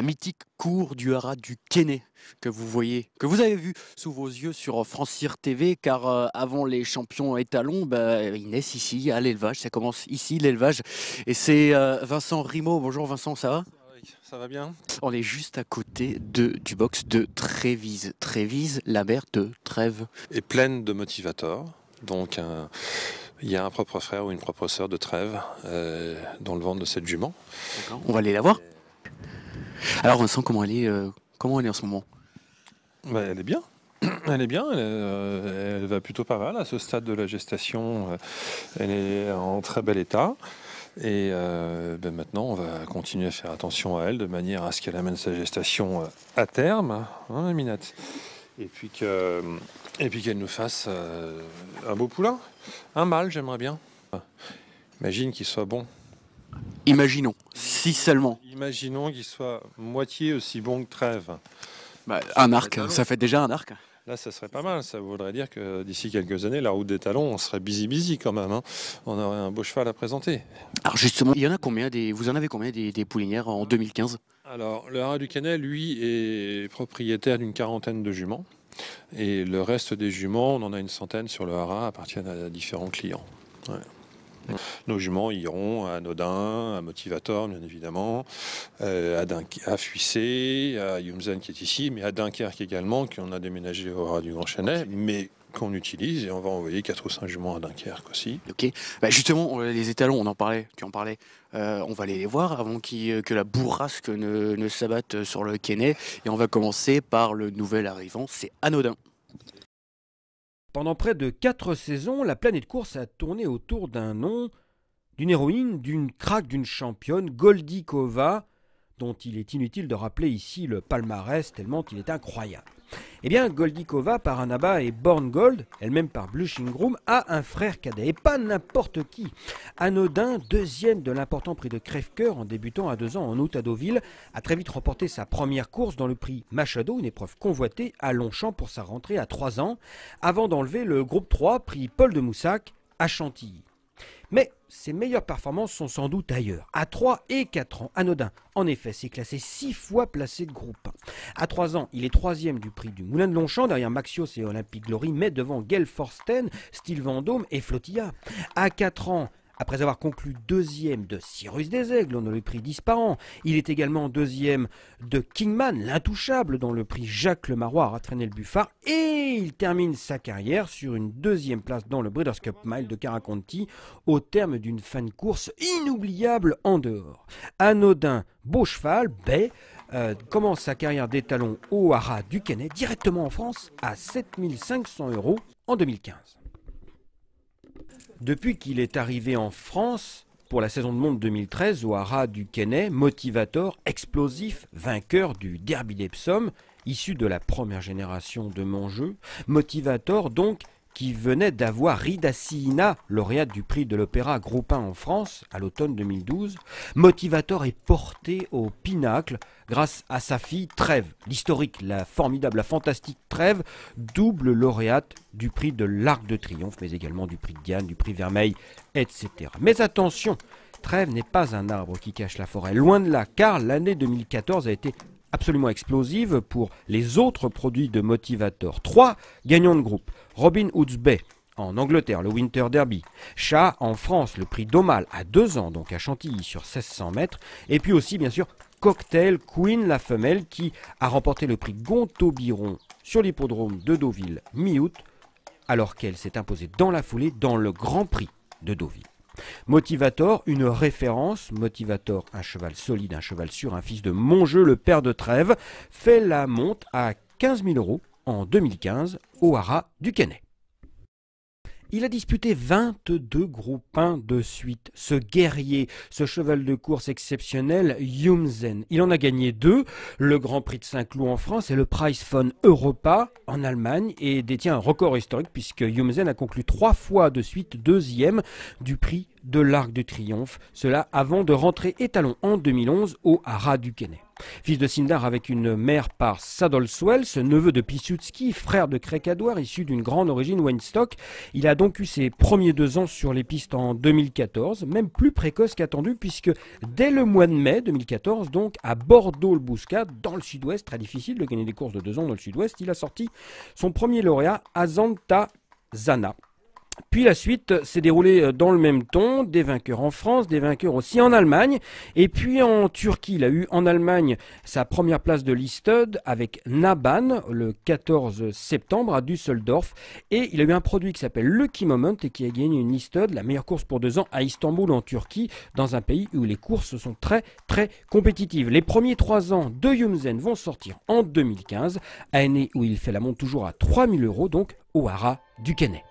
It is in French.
la mythique cour du haras du Kéné que vous voyez, que vous avez vu sous vos yeux sur France euh, Francir TV, car euh, avant les champions étalons, bah, ils naissent ici à l'élevage. Ça commence ici l'élevage, et c'est euh, Vincent Rimaud. Bonjour Vincent, ça va ça va bien On est juste à côté de, du box de Trévise. Trévise, la mère de Trèves. Et pleine de motivateurs. Donc, il y a un propre frère ou une propre sœur de Trèves dans le ventre de cette jument. On va aller la voir. Alors Vincent, comment elle est, euh, comment elle est en ce moment bah, Elle est bien. Elle est euh, bien, elle, va plutôt pas mal à ce stade de la gestation. Euh, elle est en très bel état. Et ben, maintenant, on va continuer à faire attention à elle de manière à ce qu'elle amène sa gestation à terme, hein, hein Et puis et puis qu'elle nous fasse un beau poulain, un mâle, j'aimerais bien. Imagine qu'il soit bon. Imaginons, si seulement. Imaginons qu'il soit moitié aussi bon que Trèves. Bah, un arc, ça fait déjà un arc. Là, ça serait pas mal. Ça voudrait dire que d'ici quelques années, la route des talons, on serait busy busy quand même. Hein. On aurait un beau cheval à présenter. Alors justement, il y en a combien des, vous en avez combien des, poulinières en 2015 Alors, le haras du Canel, lui, est propriétaire d'une quarantaine de juments. Et le reste des juments, on en a une centaine sur le haras, appartiennent à différents clients. Nos juments iront à Anodin, à Motivator, bien évidemment, euh, à, à Fuissé, à Yumzen qui est ici, mais à Dunkerque également, qu'on a déménagé au ras du Grand Chenet. Mais qu'on utilise et on va envoyer 4 ou 5 juments à Dunkerque aussi. Ok, bah, justement, euh, les étalons, on en parlait, tu en parlais, euh, on va aller les voir avant que la bourrasque ne, ne s'abatte sur le Kenet. et on va commencer par le nouvel arrivant, c'est Anodin. Pendant près de quatre saisons, la planète course a tourné autour d'un nom, d'une héroïne, d'une craque, d'une championne, Goldikova, dont il est inutile de rappeler ici le palmarès tellement il est incroyable. Eh bien, Goldikova par Anaba et Born Gold, elle-même par Blushing Groom, a un frère cadet, et pas n'importe qui. Anodin, deuxième de l'important prix de Crèvecoeur en débutant à deux ans en août à Deauville, a très vite remporté sa première course dans le prix Machado, une épreuve convoitée à Longchamp pour sa rentrée à trois ans, avant d'enlever le groupe 3 prix Paul de Moussac à Chantilly. Mais ses meilleures performances sont sans doute ailleurs. À 3 et 4 ans, anodin. En effet, s'est classé 6 fois placé de groupe À 3 ans, il est troisième du prix du Moulin de Longchamp, derrière Maxios et Olympique Glory, mais devant Gelforsten, Forsten, Vendôme et Flotilla. À 4 ans, après avoir conclu deuxième de Cyrus des Aigles, dans le prix Disparant. Il est également deuxième de Kingman, l'intouchable, dans le prix Jacques Lemarois à le Buffard. Et il termine sa carrière sur une deuxième place dans le Breeders' Cup Mile de Caraconti au terme d'une fin de course inoubliable en dehors. Anodin, beau cheval, baie, euh, commence sa carrière d'étalon au haras du Canet directement en France à 7500 euros en 2015. Depuis qu'il est arrivé en France, pour la saison de monde 2013, Haras du Quesnay, motivator, explosif, vainqueur du derby d'Epsom, issu de la première génération de jeu, motivator donc qui venait d'avoir Rida Sihina, lauréate du prix de l'opéra 1 en France à l'automne 2012. Motivator est porté au pinacle grâce à sa fille Trève, l'historique, la formidable, la fantastique Trève, double lauréate du prix de l'Arc de Triomphe, mais également du prix de Diane, du prix Vermeil, etc. Mais attention, Trève n'est pas un arbre qui cache la forêt, loin de là, car l'année 2014 a été absolument explosive pour les autres produits de Motivator. Trois gagnants de groupe. Robin Hoods Bay en Angleterre, le Winter Derby. Chat en France, le prix Domal à deux ans, donc à Chantilly sur 1600 mètres. Et puis aussi, bien sûr, Cocktail Queen, la femelle, qui a remporté le prix Gonto Biron sur l'hippodrome de Deauville mi-août, alors qu'elle s'est imposée dans la foulée dans le Grand Prix de Deauville. Motivator, une référence, Motivator, un cheval solide, un cheval sûr, un fils de Monjeu, le père de Trèves, fait la monte à 15 000 euros en 2015 au haras du Quenet il a disputé 22 groupes 1 de suite. Ce guerrier, ce cheval de course exceptionnel, Jumsen. Il en a gagné deux, le Grand Prix de Saint-Cloud en France et le Prize von Europa en Allemagne et détient un record historique puisque Jumsen a conclu trois fois de suite deuxième du prix de l'Arc de Triomphe, cela avant de rentrer étalon en 2011 au Haras du Quenet. Fils de Sindar avec une mère par Sadolswell, ce neveu de Pisutski, frère de Crécadoir, issu d'une grande origine Weinstock, il a donc eu ses premiers deux ans sur les pistes en 2014, même plus précoce qu'attendu puisque dès le mois de mai 2014, donc à Bordeaux le Bouscat, dans le sud-ouest, très difficile de gagner des courses de deux ans dans le sud-ouest, il a sorti son premier lauréat, Azanta Zana. Puis la suite s'est déroulée euh, dans le même ton, des vainqueurs en France, des vainqueurs aussi en Allemagne, et puis en Turquie, il a eu en Allemagne sa première place de listed avec Naban le 14 septembre à Düsseldorf, et il a eu un produit qui s'appelle Lucky Moment et qui a gagné une listed, la meilleure course pour deux ans à Istanbul en Turquie, dans un pays où les courses sont très très compétitives. Les premiers trois ans de Yumzen vont sortir en 2015, année où il fait la montre toujours à 3000 euros, donc au Hara du Canet.